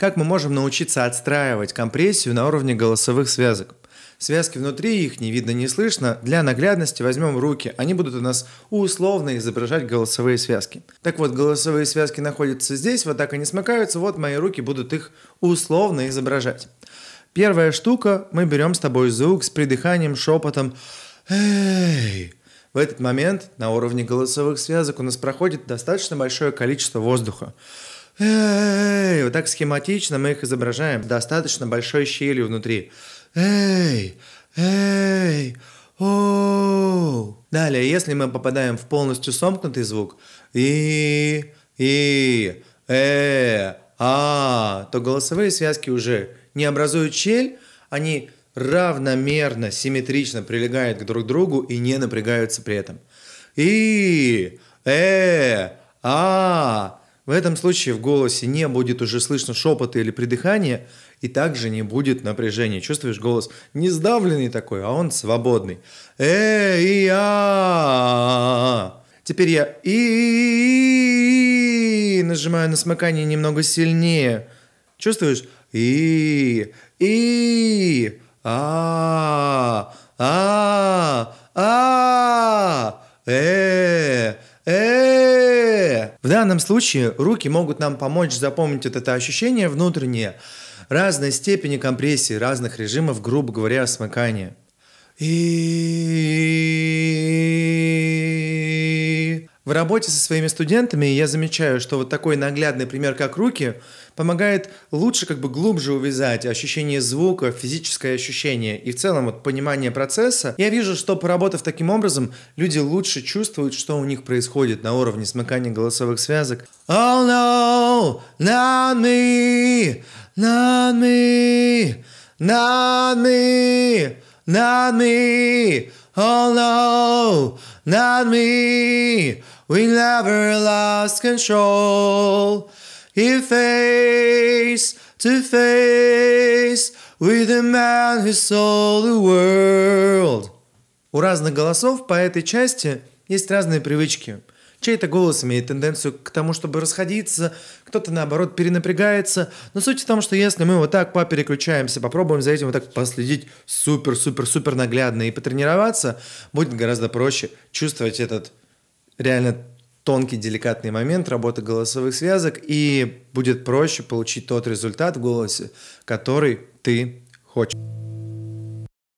Как мы можем научиться отстраивать компрессию на уровне голосовых связок? Связки внутри их не видно, не слышно. Для наглядности возьмем руки. Они будут у нас условно изображать голосовые связки. Так вот, голосовые связки находятся здесь, вот так они смыкаются. Вот мои руки будут их условно изображать. Первая штука, мы берем с тобой звук с придыханием, шепотом «Эй!». В этот момент на уровне голосовых связок у нас проходит достаточно большое количество воздуха. Эй, вот так схематично мы их изображаем достаточно большой щелью внутри. Эй, эй, о. Далее, если мы попадаем в полностью сомкнутый звук, и, и, э, а, то голосовые связки уже не образуют щель, они равномерно, симметрично прилегают к друг другу и не напрягаются при этом. И, э, а, в этом случае в голосе не будет уже слышно шепота или придыхания, и также не будет напряжения. Чувствуешь голос не сдавленный такой, а он свободный. э и а Теперь я и нажимаю на смыкание немного сильнее. Чувствуешь? И и а а а, а э э в данном случае руки могут нам помочь запомнить вот это ощущение внутреннее, разной степени компрессии, разных режимов, грубо говоря, смыкания. И В работе со своими студентами я замечаю, что вот такой наглядный пример, как руки, помогает лучше как бы глубже увязать ощущение звука, физическое ощущение и в целом вот понимание процесса. Я вижу, что поработав таким образом, люди лучше чувствуют, что у них происходит на уровне смыкания голосовых связок. Oh no, not me, not me, not me, not me, oh no, not me we never lost control. If face to face with the man who sold the world. У разных голосов по этой части есть разные привычки. Чей-то голос имеет тенденцию к тому, чтобы расходиться, кто-то, наоборот, перенапрягается. Но суть в том, что если мы вот так попереключаемся, попробуем за этим вот так последить супер-супер-супер наглядно и потренироваться, будет гораздо проще чувствовать этот реально тонкий, деликатный момент работы голосовых связок, и будет проще получить тот результат в голосе, который ты хочешь.